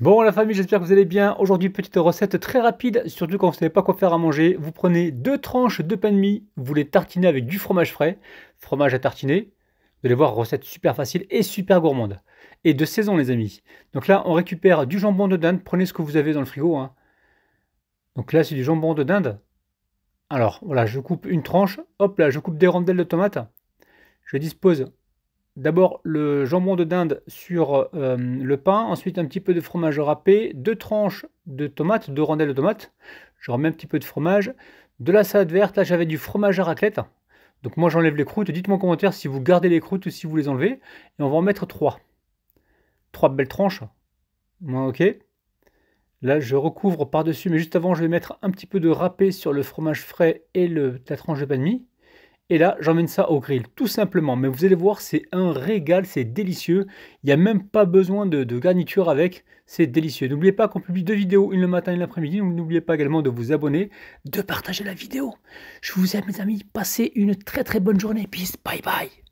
Bon la famille, j'espère que vous allez bien. Aujourd'hui, petite recette très rapide, surtout quand vous ne savez pas quoi faire à manger. Vous prenez deux tranches de pain de mie, vous les tartinez avec du fromage frais, fromage à tartiner. Vous allez voir, recette super facile et super gourmande. Et de saison les amis. Donc là, on récupère du jambon de dinde, prenez ce que vous avez dans le frigo. Hein. Donc là, c'est du jambon de dinde. Alors voilà, je coupe une tranche, hop là, je coupe des rondelles de tomates. Je dispose D'abord le jambon de dinde sur euh, le pain, ensuite un petit peu de fromage râpé, deux tranches de tomates, deux rondelles de tomates, je remets un petit peu de fromage, de la salade verte, là j'avais du fromage à raclette, donc moi j'enlève les croûtes, dites-moi en commentaire si vous gardez les croûtes ou si vous les enlevez, et on va en mettre trois. Trois belles tranches, moi ok. Là je recouvre par-dessus, mais juste avant je vais mettre un petit peu de râpé sur le fromage frais et le, la tranche de pain de mie. Et là, j'emmène ça au grill, tout simplement. Mais vous allez voir, c'est un régal, c'est délicieux. Il n'y a même pas besoin de, garniture avec, c'est délicieux. N'oubliez pas qu'on publie deux vidéos, une le matin et l'après-midi. N'oubliez pas également de vous abonner, de partager la vidéo. Je vous aime mes amis, passez une très très bonne journée. Peace, bye bye.